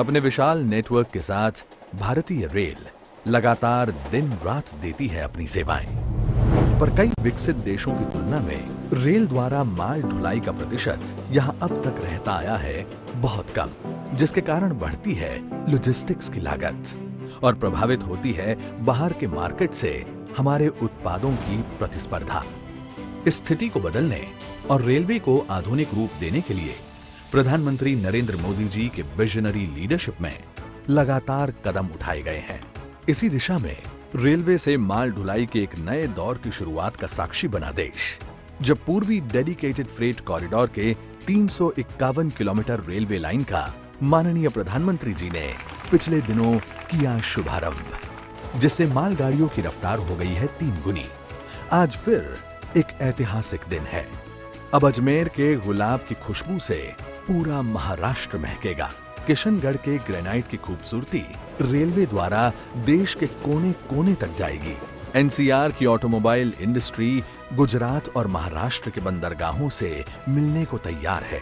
अपने विशाल नेटवर्क के साथ भारतीय रेल लगातार दिन रात देती है अपनी सेवाएं पर कई विकसित देशों की तुलना में रेल द्वारा माल ढुलाई का प्रतिशत यहाँ अब तक रहता आया है बहुत कम जिसके कारण बढ़ती है लॉजिस्टिक्स की लागत और प्रभावित होती है बाहर के मार्केट से हमारे उत्पादों की प्रतिस्पर्धा स्थिति को बदलने और रेलवे को आधुनिक रूप देने के लिए प्रधानमंत्री नरेंद्र मोदी जी के विजनरी लीडरशिप में लगातार कदम उठाए गए हैं इसी दिशा में रेलवे से माल ढुलाई के एक नए दौर की शुरुआत का साक्षी बना देश जब पूर्वी डेडिकेटेड फ्रेट कॉरिडोर के तीन किलोमीटर रेलवे लाइन का माननीय प्रधानमंत्री जी ने पिछले दिनों किया शुभारंभ जिससे मालगाड़ियों की रफ्तार हो गई है तीन गुनी आज फिर एक ऐतिहासिक दिन है अब अजमेर के गुलाब की खुशबू से पूरा महाराष्ट्र महकेगा किशनगढ़ के ग्रेनाइट की खूबसूरती रेलवे द्वारा देश के कोने कोने तक जाएगी एनसीआर की ऑटोमोबाइल इंडस्ट्री गुजरात और महाराष्ट्र के बंदरगाहों से मिलने को तैयार है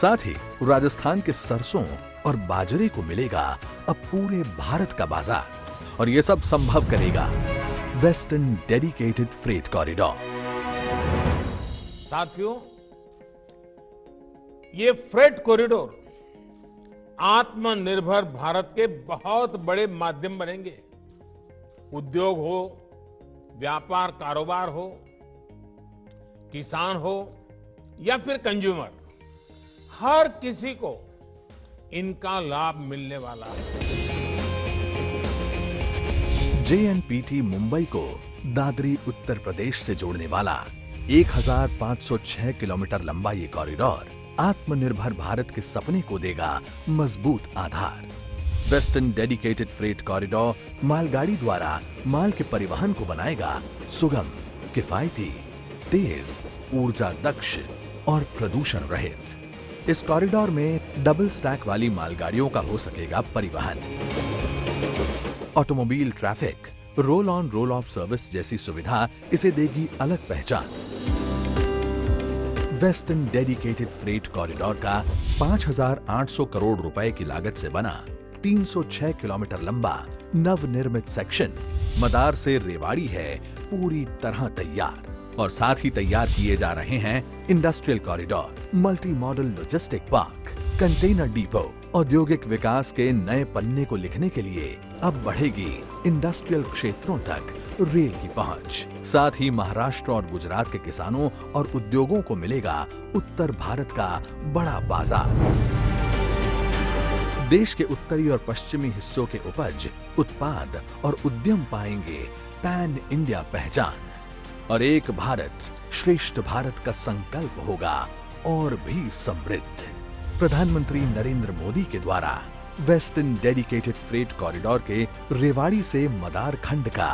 साथ ही राजस्थान के सरसों और बाजरे को मिलेगा अब पूरे भारत का बाजार और ये सब संभव करेगा वेस्टर्न डेडिकेटेड फ्रेट कॉरिडोर साथियों ये फ्रेट कॉरिडोर आत्मनिर्भर भारत के बहुत बड़े माध्यम बनेंगे उद्योग हो व्यापार कारोबार हो किसान हो या फिर कंज्यूमर हर किसी को इनका लाभ मिलने वाला है जेएनपीटी मुंबई को दादरी उत्तर प्रदेश से जोड़ने वाला 1506 किलोमीटर लंबा ये कॉरिडोर आत्मनिर्भर भारत के सपने को देगा मजबूत आधार वेस्टर्न डेडिकेटेड फ्रेट कॉरिडोर मालगाड़ी द्वारा माल के परिवहन को बनाएगा सुगम किफायती तेज ऊर्जा दक्ष और प्रदूषण रहित इस कॉरिडोर में डबल स्टैक वाली मालगाड़ियों का हो सकेगा परिवहन automobile traffic roll on roll off service जैसी सुविधा इसे देगी अलग पहचान वेस्टर्न डेडिकेटेड फ्रेट कॉरिडोर का 5,800 करोड़ रुपए की लागत से बना 306 किलोमीटर लंबा नवनिर्मित सेक्शन मदार से रेवाड़ी है पूरी तरह तैयार और साथ ही तैयार किए जा रहे हैं industrial corridor multi modal logistic park container depot औद्योगिक विकास के नए पन्ने को लिखने के लिए अब बढ़ेगी इंडस्ट्रियल क्षेत्रों तक रेल की पहुंच साथ ही महाराष्ट्र और गुजरात के किसानों और उद्योगों को मिलेगा उत्तर भारत का बड़ा बाजार देश के उत्तरी और पश्चिमी हिस्सों के उपज उत्पाद और उद्यम पाएंगे पैन इंडिया पहचान और एक भारत श्रेष्ठ भारत का संकल्प होगा और भी समृद्ध प्रधानमंत्री नरेंद्र मोदी के द्वारा वेस्टर्न डेडिकेटेड फ्रेट कॉरिडोर के रेवाड़ी से मदार खंड का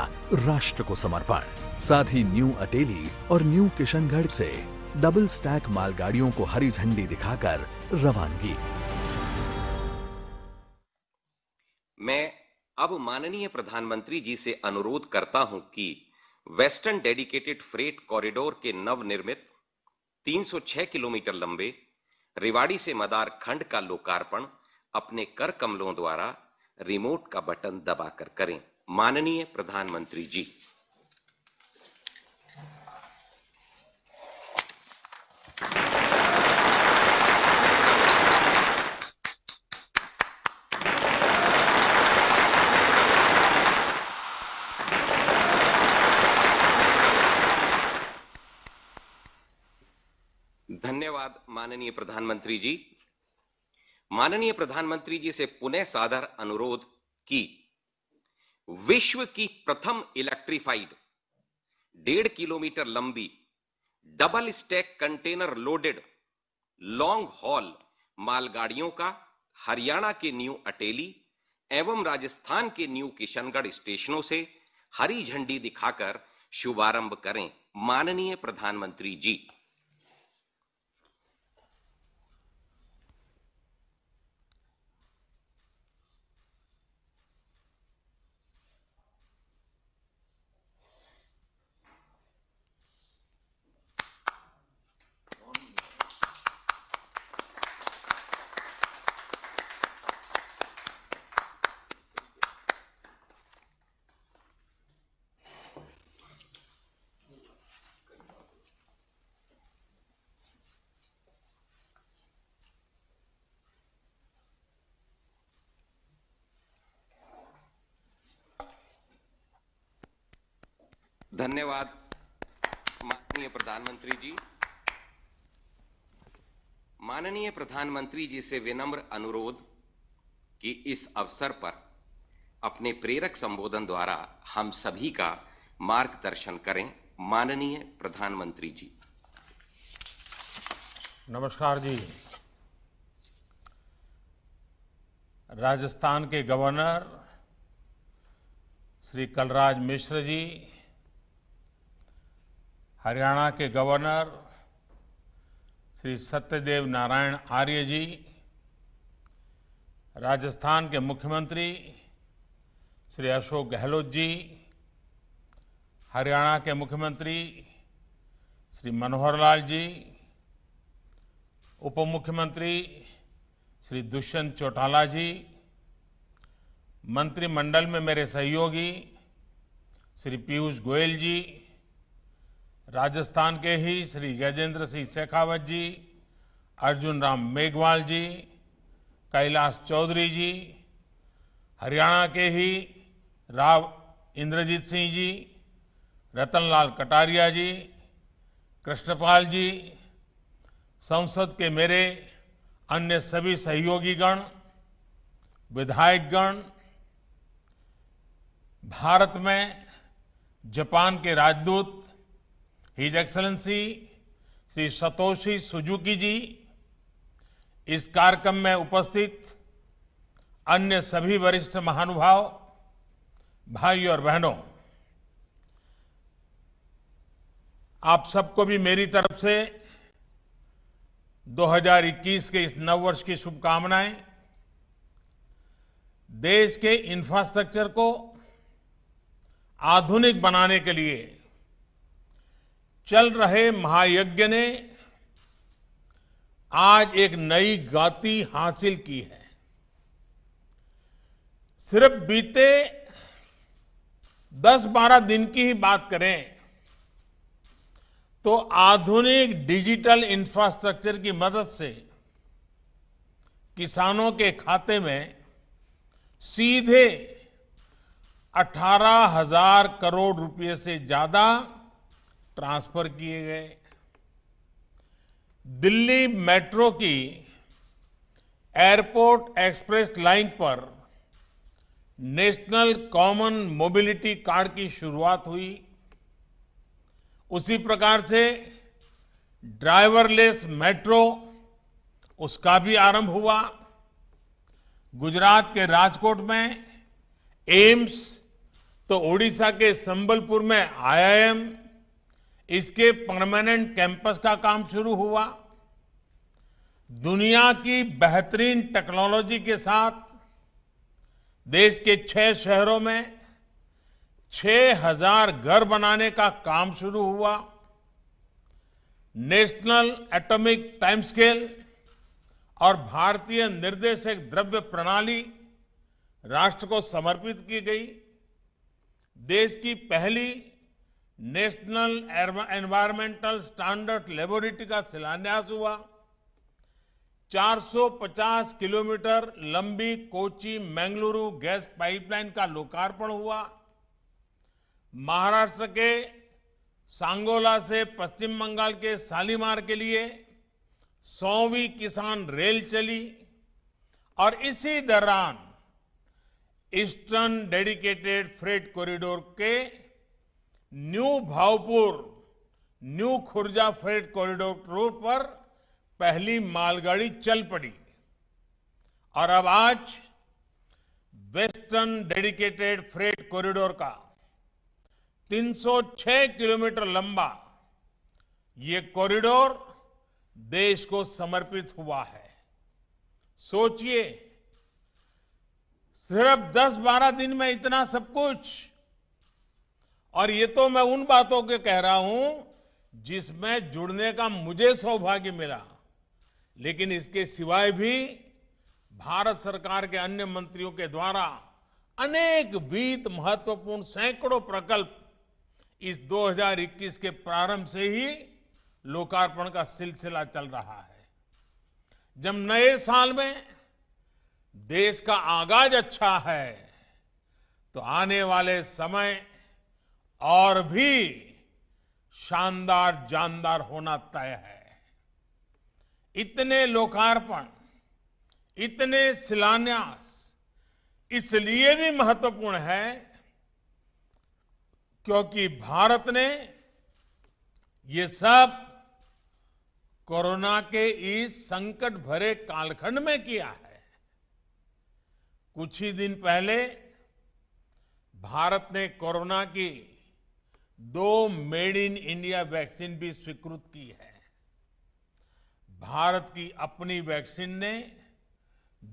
राष्ट्र को समर्पण साथ ही न्यू अटेली और न्यू किशनगढ़ से डबल स्टैक मालगाड़ियों को हरी झंडी दिखाकर रवानगी मैं अब माननीय प्रधानमंत्री जी से अनुरोध करता हूं कि वेस्टर्न डेडिकेटेड फ्रेट कॉरिडोर के नवनिर्मित 306 किलोमीटर लंबे रेवाड़ी से मदार खंड का लोकार्पण अपने कर कमलों द्वारा रिमोट का बटन दबाकर करें माननीय प्रधानमंत्री जी धन्यवाद माननीय प्रधानमंत्री जी माननीय प्रधानमंत्री जी से पुनः सादर अनुरोध की विश्व की प्रथम इलेक्ट्रीफाइड डेढ़ किलोमीटर लंबी double stack container loaded long haul मालगाड़ियों का हरियाणा के न्यू अटेली एवं राजस्थान के न्यू किशनगढ़ स्टेशनों से हरी झंडी दिखाकर शुभारंभ करें माननीय प्रधानमंत्री जी धन्यवाद माननीय प्रधानमंत्री जी माननीय प्रधानमंत्री जी से विनम्र अनुरोध कि इस अवसर पर अपने प्रेरक संबोधन द्वारा हम सभी का मार्गदर्शन करें माननीय प्रधानमंत्री जी नमस्कार जी राजस्थान के गवर्नर श्री कलराज मिश्र जी हरियाणा के गवर्नर श्री सत्यदेव नारायण आर्य जी राजस्थान के मुख्यमंत्री श्री अशोक गहलोत जी हरियाणा के मुख्यमंत्री श्री मनोहर लाल जी उप मुख्यमंत्री श्री दुष्यंत चौटाला जी मंत्रिमंडल में मेरे सहयोगी श्री पीयूष गोयल जी राजस्थान के ही श्री गजेंद्र सिंह शेखावत जी अर्जुन राम मेघवाल जी कैलाश चौधरी जी हरियाणा के ही राव इंद्रजीत सिंह जी रतनलाल कटारिया जी कृष्णपाल जी संसद के मेरे अन्य सभी सहयोगीगण विधायकगण भारत में जापान के राजदूत his excellency Shri Satoshi Suzuki ji इस कार्यक्रम में उपस्थित अन्य सभी वरिष्ठ महानुभाव भाई और बहनों आप सबको भी मेरी तरफ से 2021 के इस नव वर्ष की शुभकामनाएं देश के इंफ्रास्ट्रक्चर को आधुनिक बनाने के लिए चल रहे महायज्ञ ने आज एक नई गति हासिल की है सिर्फ बीते 10-12 दिन की ही बात करें तो आधुनिक डिजिटल इंफ्रास्ट्रक्चर की मदद से किसानों के खाते में सीधे 18,000 हजार करोड़ रुपए से ज्यादा ट्रांसफर किए गए दिल्ली मेट्रो की एयरपोर्ट एक्सप्रेस लाइन पर नेशनल कॉमन मोबिलिटी कार्ड की शुरुआत हुई उसी प्रकार से ड्राइवरलेस मेट्रो उसका भी आरंभ हुआ गुजरात के राजकोट में एम्स तो ओडिशा के संबलपुर में आईआईएम इसके परमानेंट कैंपस का काम शुरू हुआ दुनिया की बेहतरीन टेक्नोलॉजी के साथ देश के छह शहरों में छह हजार घर बनाने का काम शुरू हुआ नेशनल एटॉमिक टाइम स्केल और भारतीय निर्देशक द्रव्य प्रणाली राष्ट्र को समर्पित की गई देश की पहली नेशनल एनवायरमेंटल स्टैंडर्ड लेबोरेटरी का शिलान्यास हुआ 450 किलोमीटर लंबी कोची मैंगलुरु गैस पाइपलाइन का लोकार्पण हुआ महाराष्ट्र के सांगोला से पश्चिम बंगाल के सालीमार के लिए सौवीं किसान रेल चली और इसी दौरान ईस्टर्न डेडिकेटेड फ्रेट कॉरिडोर के new Bhaupur new Khurja freight corridor road पर पहली मालगाड़ी चल पड़ी और अब आज वेस्टर्न डेडिकेटेड फ्रेट कॉरिडोर का 306 किलोमीटर लंबा ये कॉरिडोर देश को समर्पित हुआ है सोचिए सिर्फ 10-12 दिन में इतना सब कुछ और ये तो मैं उन बातों के कह रहा हूं जिसमें जुड़ने का मुझे सौभाग्य मिला लेकिन इसके सिवाय भी भारत सरकार के अन्य मंत्रियों के द्वारा अनेक वित्त महत्वपूर्ण सैकड़ों प्रकल्प इस 2021 के प्रारंभ से ही लोकार्पण का सिलसिला चल रहा है जब नए साल में देश का आगाज अच्छा है तो आने वाले समय और भी शानदार जानदार होना तय है इतने लोकार्पण इतने शिलान्यास इसलिए भी महत्वपूर्ण है क्योंकि भारत ने ये सब कोरोना के इस संकट भरे कालखंड में किया है कुछ ही दिन पहले भारत ने कोरोना की दो मेड इन इंडिया वैक्सीन भी स्वीकृत की है भारत की अपनी वैक्सीन ने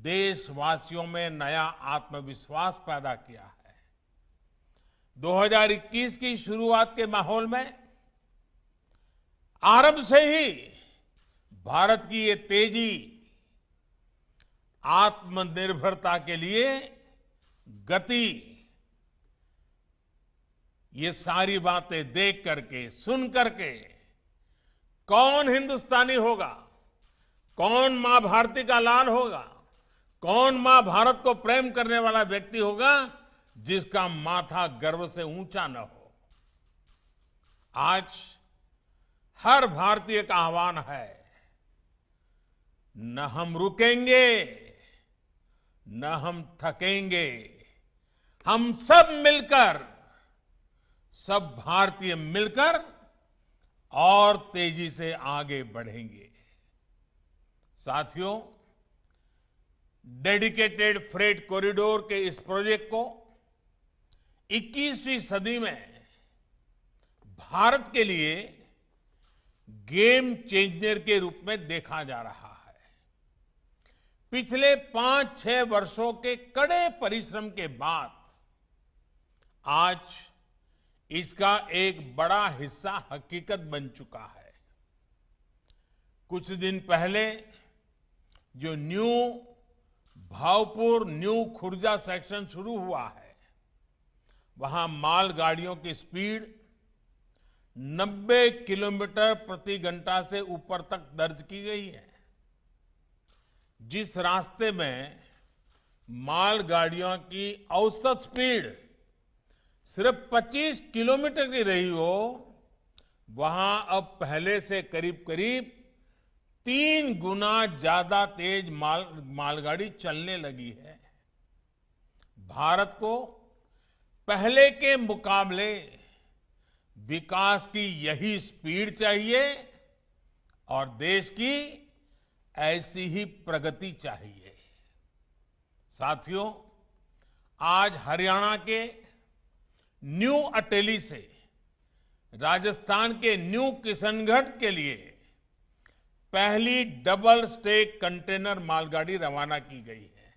देशवासियों में नया आत्मविश्वास पैदा किया है 2021 की शुरुआत के माहौल में आरंभ से ही भारत की ये तेजी आत्मनिर्भरता के लिए गति ये सारी बातें देख करके सुन करके कौन हिंदुस्तानी होगा कौन मां भारती का लाल होगा कौन मां भारत को प्रेम करने वाला व्यक्ति होगा जिसका माथा गर्व से ऊंचा न हो आज हर भारतीय का आह्वान है न हम रुकेंगे न हम थकेंगे हम सब मिलकर सब भारतीय मिलकर और तेजी से आगे बढ़ेंगे साथियों डेडिकेटेड फ्रेट कॉरिडोर के इस प्रोजेक्ट को 21वीं सदी में भारत के लिए गेम चेंजर के रूप में देखा जा रहा है पिछले पांच छह वर्षों के कड़े परिश्रम के बाद आज इसका एक बड़ा हिस्सा हकीकत बन चुका है कुछ दिन पहले जो new Bhaupur new Khurja section शुरू हुआ है वहां मालगाड़ियों की स्पीड 90 किलोमीटर प्रति घंटा से ऊपर तक दर्ज की गई है जिस रास्ते में मालगाड़ियों की औसत स्पीड सिर्फ 25 किलोमीटर की रही हो वहां अब पहले से करीब करीब तीन गुना ज्यादा तेज माल मालगाड़ी चलने लगी है भारत को पहले के मुकाबले विकास की यही स्पीड चाहिए और देश की ऐसी ही प्रगति चाहिए साथियों आज हरियाणा के न्यू अटेली से राजस्थान के न्यू किशनगढ़ के लिए पहली डबल स्टेक कंटेनर मालगाड़ी रवाना की गई है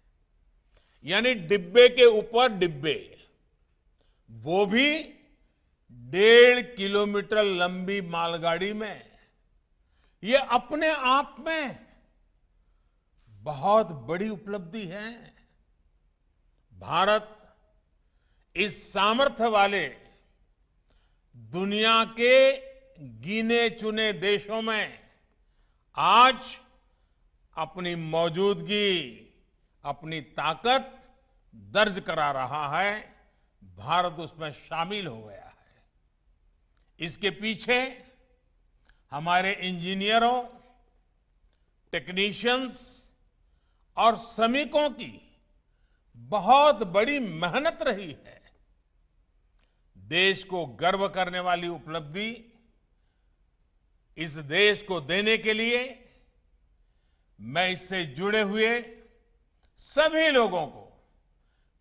यानी डिब्बे के ऊपर डिब्बे वो भी डेढ़ किलोमीटर लंबी मालगाड़ी में ये अपने आप में बहुत बड़ी उपलब्धि है भारत इस सामर्थ्य वाले दुनिया के गिने चुने देशों में आज अपनी मौजूदगी अपनी ताकत दर्ज करा रहा है भारत उसमें शामिल हो गया है इसके पीछे हमारे इंजीनियरों टेक्नीशियंस और श्रमिकों की बहुत बड़ी मेहनत रही है देश को गर्व करने वाली उपलब्धि इस देश को देने के लिए मैं इससे जुड़े हुए सभी लोगों को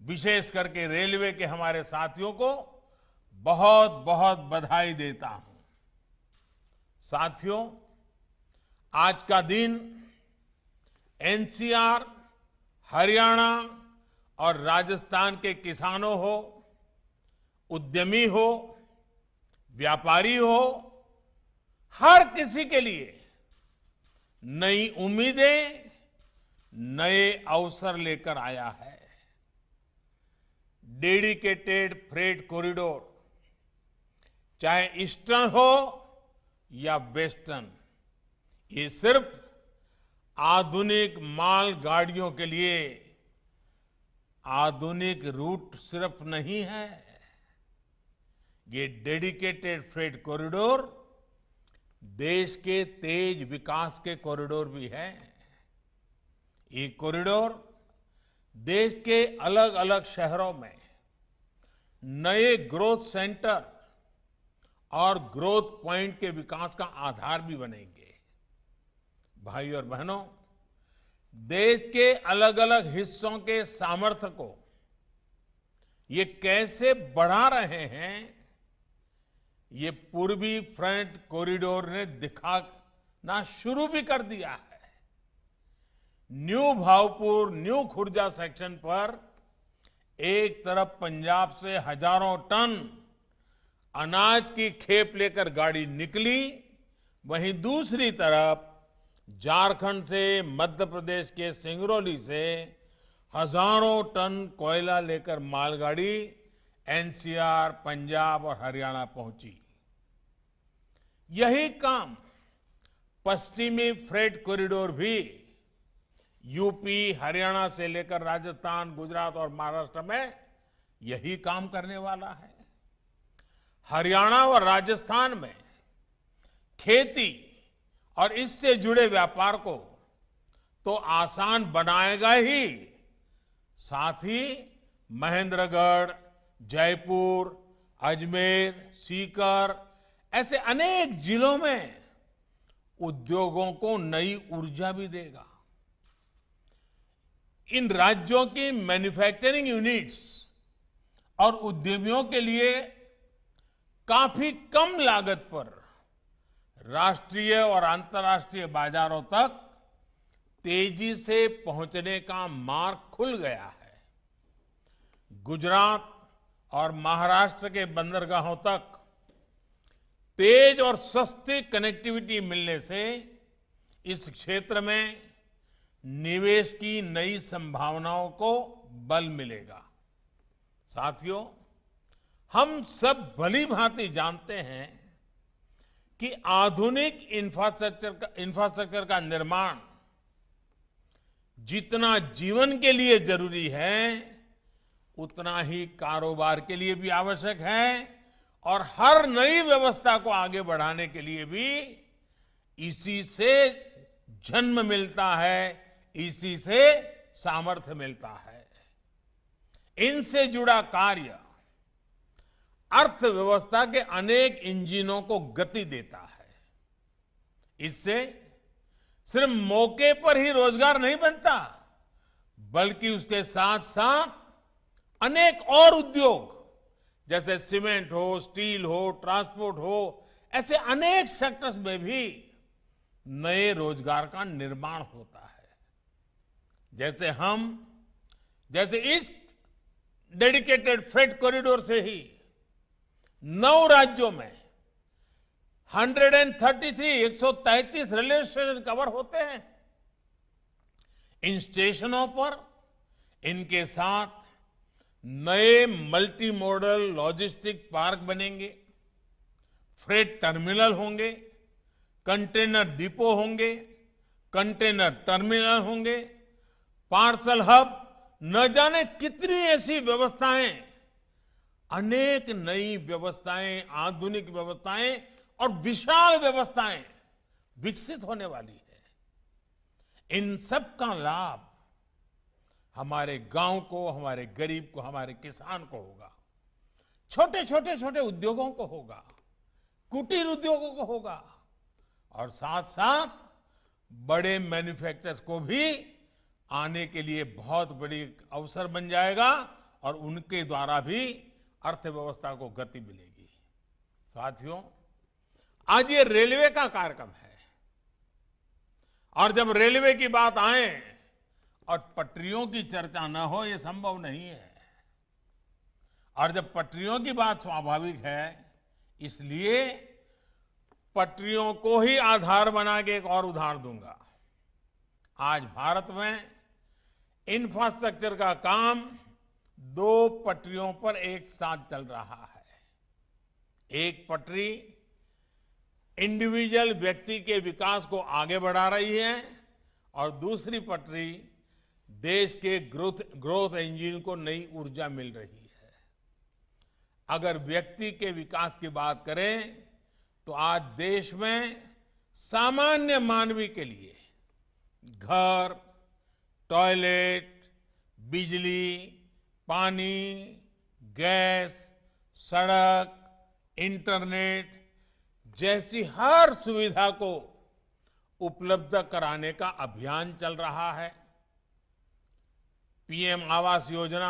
विशेष करके रेलवे के हमारे साथियों को बहुत बहुत बधाई देता हूं साथियों आज का दिन एनसीआर हरियाणा और राजस्थान के किसानों हो उद्यमी हो व्यापारी हो हर किसी के लिए नई उम्मीदें नए अवसर लेकर आया है डेडिकेटेड फ्रेट कॉरिडोर चाहे ईस्टर्न हो या वेस्टर्न ये सिर्फ आधुनिक माल गाड़ियों के लिए आधुनिक रूट सिर्फ नहीं है ये डेडिकेटेड फ्रेट कॉरिडोर देश के तेज विकास के कॉरिडोर भी हैं ये कॉरिडोर देश के अलग अलग शहरों में नए ग्रोथ सेंटर और ग्रोथ पॉइंट के विकास का आधार भी बनेंगे भाई और बहनों देश के अलग अलग हिस्सों के सामर्थ्य को ये कैसे बढ़ा रहे हैं ये पूर्वी फ्रंट कॉरिडोर ने दिखाना शुरू भी कर दिया है new Bhaupur new Khurja section पर एक तरफ पंजाब से हजारों टन अनाज की खेप लेकर गाड़ी निकली वहीं दूसरी तरफ झारखंड से मध्य प्रदेश के सिंगरौली से हजारों टन कोयला लेकर मालगाड़ी एनसीआर पंजाब और हरियाणा पहुंची यही काम पश्चिमी फ्रेट कॉरिडोर भी यूपी हरियाणा से लेकर राजस्थान गुजरात और महाराष्ट्र में यही काम करने वाला है हरियाणा और राजस्थान में खेती और इससे जुड़े व्यापार को तो आसान बनाएगा ही साथ ही महेंद्रगढ़ जयपुर अजमेर सीकर ऐसे अनेक जिलों में उद्योगों को नई ऊर्जा भी देगा इन राज्यों की मैन्युफैक्चरिंग यूनिट्स और उद्यमियों के लिए काफी कम लागत पर राष्ट्रीय और अंतर्राष्ट्रीय बाजारों तक तेजी से पहुंचने का मार्ग खुल गया है गुजरात और महाराष्ट्र के बंदरगाहों तक तेज और सस्ती कनेक्टिविटी मिलने से इस क्षेत्र में निवेश की नई संभावनाओं को बल मिलेगा साथियों हम सब भली भांति जानते हैं कि आधुनिक इंफ्रास्ट्रक्चर का इंफ्रास्ट्रक्चर का निर्माण जितना जीवन के लिए जरूरी है उतना ही कारोबार के लिए भी आवश्यक है और हर नई व्यवस्था को आगे बढ़ाने के लिए भी इसी से जन्म मिलता है इसी से सामर्थ्य मिलता है इनसे जुड़ा कार्य अर्थव्यवस्था के अनेक इंजिनों को गति देता है इससे सिर्फ मौके पर ही रोजगार नहीं बनता बल्कि उसके साथ साथ अनेक और उद्योग जैसे सीमेंट हो स्टील हो ट्रांसपोर्ट हो ऐसे अनेक सेक्टर्स में भी नए रोजगार का निर्माण होता है जैसे हम जैसे इस डेडिकेटेड फ्रेट कॉरिडोर से ही नौ राज्यों में 133 133 रेलवे स्टेशन कवर होते हैं इन स्टेशनों पर इनके साथ नए मल्टी मॉडल लॉजिस्टिक पार्क बनेंगे फ्रेट टर्मिनल होंगे कंटेनर डिपो होंगे कंटेनर टर्मिनल होंगे पार्सल हब न जाने कितनी ऐसी व्यवस्थाएं अनेक नई व्यवस्थाएं आधुनिक व्यवस्थाएं और विशाल व्यवस्थाएं विकसित होने वाली है इन सब का लाभ हमारे गांव को हमारे गरीब को हमारे किसान को होगा छोटे छोटे छोटे उद्योगों को होगा कुटीर उद्योगों को होगा और साथ साथ बड़े मैन्युफैक्चरर्स को भी आने के लिए बहुत बड़ी अवसर बन जाएगा और उनके द्वारा भी अर्थव्यवस्था को गति मिलेगी साथियों आज ये रेलवे का कार्यक्रम है और जब रेलवे की बात आए और पटरियों की चर्चा न हो ये संभव नहीं है और जब पटरियों की बात स्वाभाविक है इसलिए पटरियों को ही आधार बना के एक और उदाहरण दूंगा आज भारत में इंफ्रास्ट्रक्चर का काम दो पटरियों पर एक साथ चल रहा है एक पटरी इंडिविजुअल व्यक्ति के विकास को आगे बढ़ा रही है और दूसरी पटरी देश के ग्रोथ ग्रोथ इंजन को नई ऊर्जा मिल रही है अगर व्यक्ति के विकास की बात करें तो आज देश में सामान्य मानवी के लिए घर टॉयलेट बिजली पानी गैस सड़क इंटरनेट जैसी हर सुविधा को उपलब्ध कराने का अभियान चल रहा है पीएम आवास योजना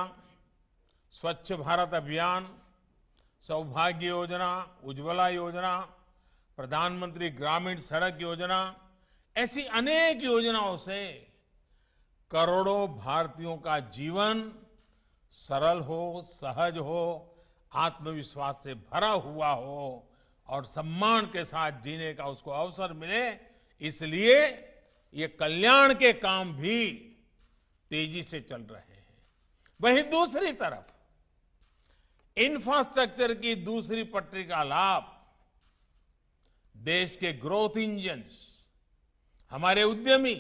स्वच्छ भारत अभियान सौभाग्य योजना उज्ज्वला योजना प्रधानमंत्री ग्रामीण सड़क योजना ऐसी अनेक योजनाओं से करोड़ों भारतीयों का जीवन सरल हो सहज हो आत्मविश्वास से भरा हुआ हो और सम्मान के साथ जीने का उसको अवसर मिले इसलिए ये कल्याण के काम भी तेजी से चल रहे हैं वहीं दूसरी तरफ इंफ्रास्ट्रक्चर की दूसरी पटरी का लाभ देश के ग्रोथ इंजन्स हमारे उद्यमी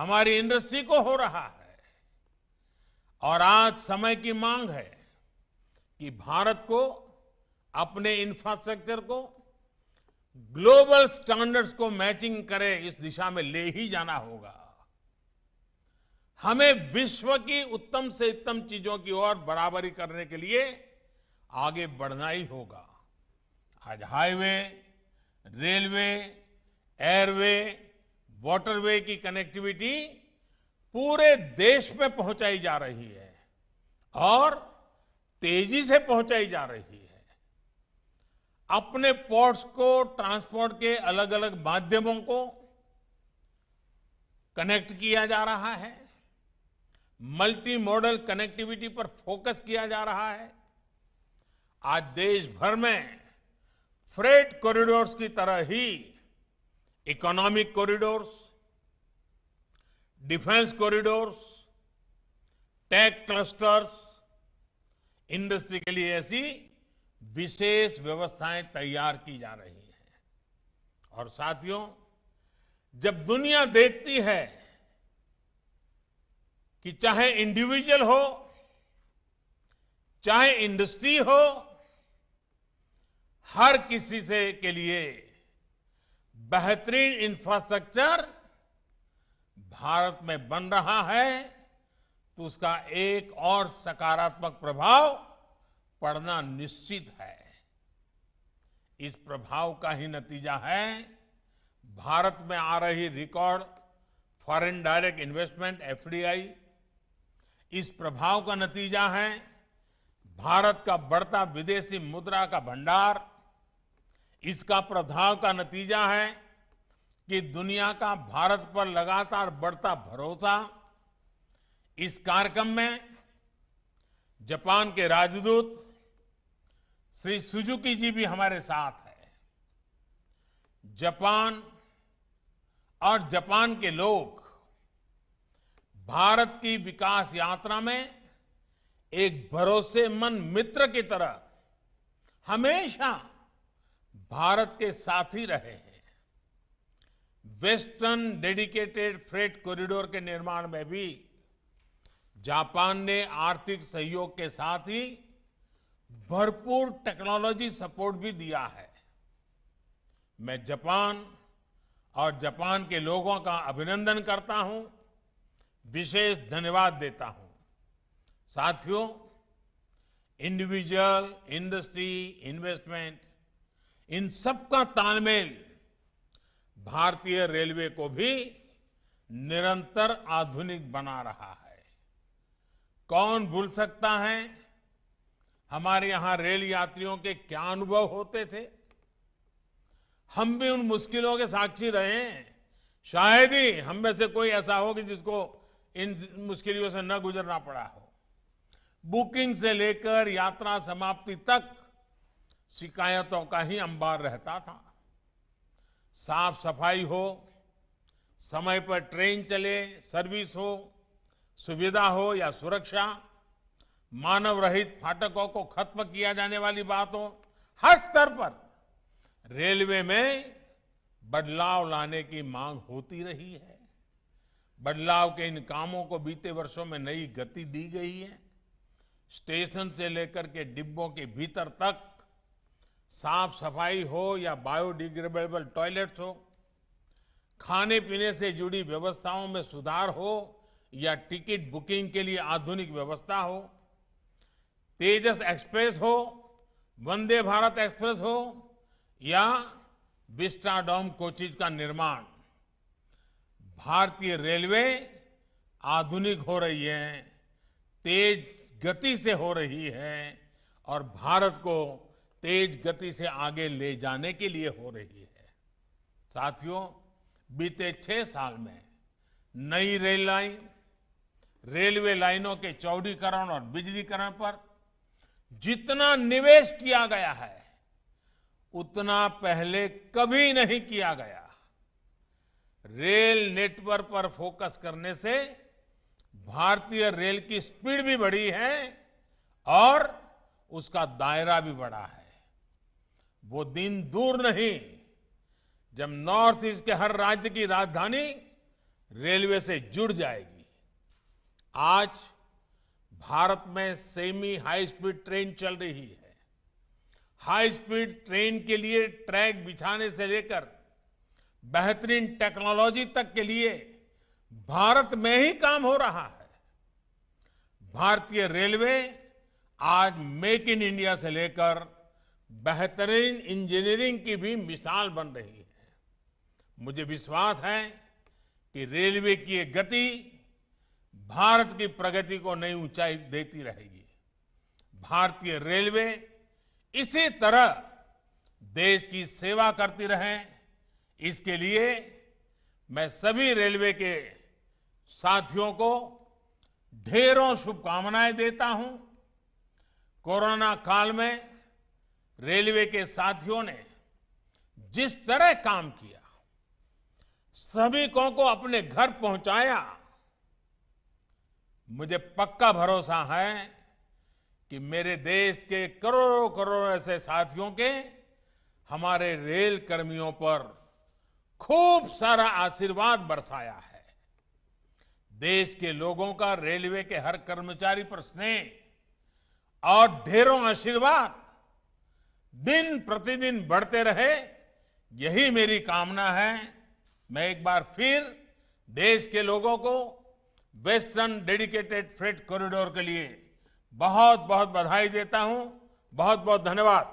हमारी इंडस्ट्री को हो रहा है और आज समय की मांग है कि भारत को अपने इंफ्रास्ट्रक्चर को ग्लोबल स्टैंडर्ड्स को मैचिंग करे इस दिशा में ले ही जाना होगा हमें विश्व की उत्तम से उत्तम चीजों की ओर बराबरी करने के लिए आगे बढ़ना ही होगा आज हाईवे रेलवे एयरवे वाटरवे की कनेक्टिविटी पूरे देश में पहुंचाई जा रही है और तेजी से पहुंचाई जा रही है अपने पोर्ट्स को ट्रांसपोर्ट के अलग अलग माध्यमों को कनेक्ट किया जा रहा है मल्टी मॉडल कनेक्टिविटी पर फोकस किया जा रहा है आज देश भर में फ्रेट कॉरिडोर्स की तरह ही economic corridors defence corridors tech clusters industry के लिए ऐसी विशेष व्यवस्थाएं तैयार की जा रही हैं और साथियों जब दुनिया देखती है कि चाहे इंडिविजुअल हो चाहे इंडस्ट्री हो हर किसी से के लिए बेहतरीन इंफ्रास्ट्रक्चर भारत में बन रहा है तो उसका एक और सकारात्मक प्रभाव पड़ना निश्चित है इस प्रभाव का ही नतीजा है भारत में आ रही record foreign direct investment FDI इस प्रभाव का नतीजा है भारत का बढ़ता विदेशी मुद्रा का भंडार इसका प्रभाव का नतीजा है कि दुनिया का भारत पर लगातार बढ़ता भरोसा इस कार्यक्रम में जापान के राजदूत श्री सुजुकी जी भी हमारे साथ हैं जापान और जापान के लोग भारत की विकास यात्रा में एक भरोसेमंद मित्र की तरह हमेशा भारत के साथी रहे हैं वेस्टर्न डेडिकेटेड फ्रेट कॉरिडोर के निर्माण में भी जापान ने आर्थिक सहयोग के साथ ही भरपूर टेक्नोलॉजी सपोर्ट भी दिया है मैं जापान और जापान के लोगों का अभिनंदन करता हूं विशेष धन्यवाद देता हूं साथियों इंडिविजुअल इंडस्ट्री इन्वेस्टमेंट इन सबका तालमेल भारतीय रेलवे को भी निरंतर आधुनिक बना रहा है कौन भूल सकता है हमारे यहां रेल यात्रियों के क्या अनुभव होते थे हम भी उन मुश्किलों के साक्षी रहे शायद ही हम में से कोई ऐसा हो कि जिसको इन मुश्किलों से न गुजरना पड़ा हो बुकिंग से लेकर यात्रा समाप्ति तक शिकायतों का ही अंबार रहता था साफ सफाई हो समय पर ट्रेन चले सर्विस हो सुविधा हो या सुरक्षा मानव रहित फाटकों को खत्म किया जाने वाली बात हो हर स्तर पर रेलवे में बदलाव लाने की मांग होती रही है बदलाव के इन कामों को बीते वर्षों में नई गति दी गई है स्टेशन से लेकर के डिब्बों के भीतर तक साफ सफाई हो या बायोडिग्रेडेबल टॉयलेट्स हो खाने पीने से जुड़ी व्यवस्थाओं में सुधार हो या टिकट बुकिंग के लिए आधुनिक व्यवस्था हो तेजस एक्सप्रेस हो वंदे भारत एक्सप्रेस हो या विस्टाडोम कोचिज का निर्माण भारतीय रेलवे आधुनिक हो रही है तेज गति से हो रही है और भारत को तेज गति से आगे ले जाने के लिए हो रही है साथियों बीते छह साल में नई रेल लाइन रेलवे लाइनों के चौड़ीकरण और बिजलीकरण पर जितना निवेश किया गया है उतना पहले कभी नहीं किया गया रेल नेटवर्क पर फोकस करने से भारतीय रेल की स्पीड भी बढ़ी है और उसका दायरा भी बढ़ा है वो दिन दूर नहीं जब नॉर्थ ईस्ट के हर राज्य की राजधानी रेलवे से जुड़ जाएगी आज भारत में सेमी हाई स्पीड ट्रेन चल रही है हाई स्पीड ट्रेन के लिए ट्रैक बिछाने से लेकर बेहतरीन टेक्नोलॉजी तक के लिए भारत में ही काम हो रहा है भारतीय रेलवे आज मेक इन इंडिया से लेकर बेहतरीन इंजीनियरिंग की भी मिसाल बन रही है मुझे विश्वास है कि रेलवे की गति भारत की प्रगति को नई ऊंचाई देती रहेगी भारतीय रेलवे इसी तरह देश की सेवा करती रहें इसके लिए मैं सभी रेलवे के साथियों को ढेरों शुभकामनाएं देता हूं कोरोना काल में रेलवे के साथियों ने जिस तरह काम किया श्रमिकों को अपने घर पहुंचाया मुझे पक्का भरोसा है कि मेरे देश के करोड़ों करोड़ों ऐसे साथियों के हमारे रेल कर्मियों पर खूब सारा आशीर्वाद बरसाया है देश के लोगों का रेलवे के हर कर्मचारी पर स्नेह और ढेरों आशीर्वाद दिन प्रतिदिन बढ़ते रहे यही मेरी कामना है मैं एक बार फिर देश के लोगों को वेस्टर्न डेडिकेटेड फ्रेट कॉरिडोर के लिए बहुत बहुत बधाई देता हूं बहुत बहुत धन्यवाद